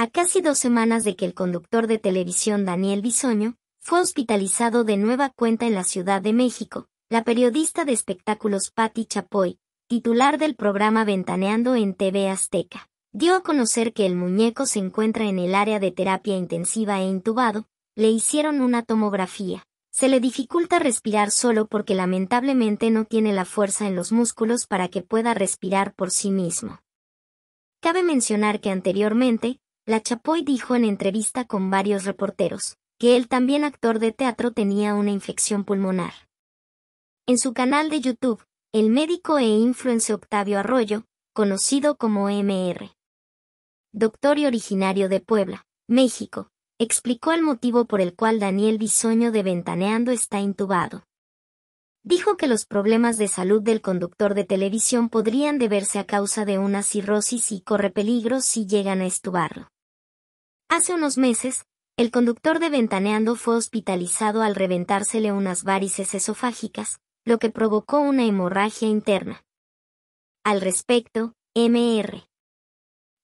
a casi dos semanas de que el conductor de televisión Daniel Bisoño fue hospitalizado de nueva cuenta en la Ciudad de México, la periodista de espectáculos Patti Chapoy, titular del programa Ventaneando en TV Azteca, dio a conocer que el muñeco se encuentra en el área de terapia intensiva e intubado, le hicieron una tomografía. Se le dificulta respirar solo porque lamentablemente no tiene la fuerza en los músculos para que pueda respirar por sí mismo. Cabe mencionar que anteriormente, la Chapoy dijo en entrevista con varios reporteros que él, también actor de teatro tenía una infección pulmonar. En su canal de YouTube, el médico e influencer Octavio Arroyo, conocido como MR, doctor y originario de Puebla, México, explicó el motivo por el cual Daniel Bisoño de Ventaneando está intubado. Dijo que los problemas de salud del conductor de televisión podrían deberse a causa de una cirrosis y corre peligro si llegan a estubarlo. Hace unos meses, el conductor de Ventaneando fue hospitalizado al reventársele unas varices esofágicas, lo que provocó una hemorragia interna. Al respecto, Mr.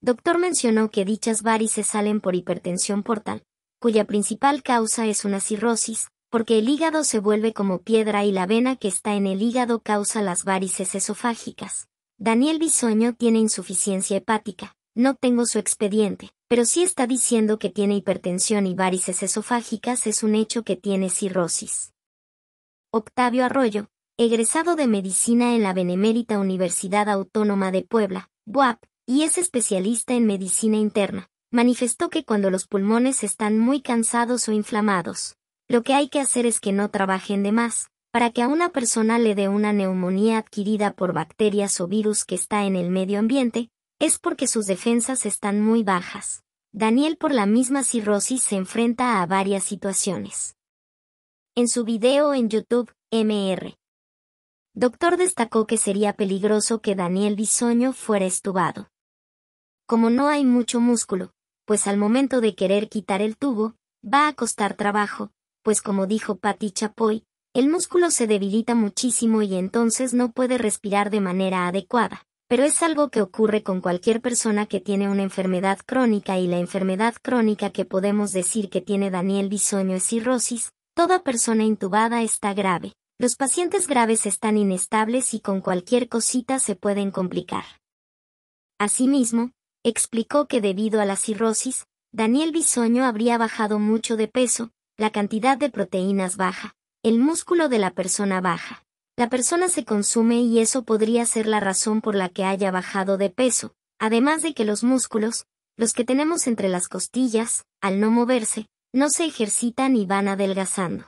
Doctor mencionó que dichas varices salen por hipertensión portal, cuya principal causa es una cirrosis, porque el hígado se vuelve como piedra y la vena que está en el hígado causa las varices esofágicas. Daniel Bisoño tiene insuficiencia hepática, no tengo su expediente pero si está diciendo que tiene hipertensión y varices esofágicas es un hecho que tiene cirrosis. Octavio Arroyo, egresado de Medicina en la Benemérita Universidad Autónoma de Puebla, BUAP, y es especialista en medicina interna, manifestó que cuando los pulmones están muy cansados o inflamados, lo que hay que hacer es que no trabajen de más, para que a una persona le dé una neumonía adquirida por bacterias o virus que está en el medio ambiente, es porque sus defensas están muy bajas. Daniel por la misma cirrosis se enfrenta a varias situaciones. En su video en YouTube, Mr. Doctor destacó que sería peligroso que Daniel Bisoño fuera estubado. Como no hay mucho músculo, pues al momento de querer quitar el tubo, va a costar trabajo, pues como dijo Patti Chapoy, el músculo se debilita muchísimo y entonces no puede respirar de manera adecuada pero es algo que ocurre con cualquier persona que tiene una enfermedad crónica y la enfermedad crónica que podemos decir que tiene Daniel Bisoño es cirrosis, toda persona intubada está grave. Los pacientes graves están inestables y con cualquier cosita se pueden complicar. Asimismo, explicó que debido a la cirrosis, Daniel Bisoño habría bajado mucho de peso, la cantidad de proteínas baja, el músculo de la persona baja, la persona se consume y eso podría ser la razón por la que haya bajado de peso, además de que los músculos, los que tenemos entre las costillas, al no moverse, no se ejercitan y van adelgazando.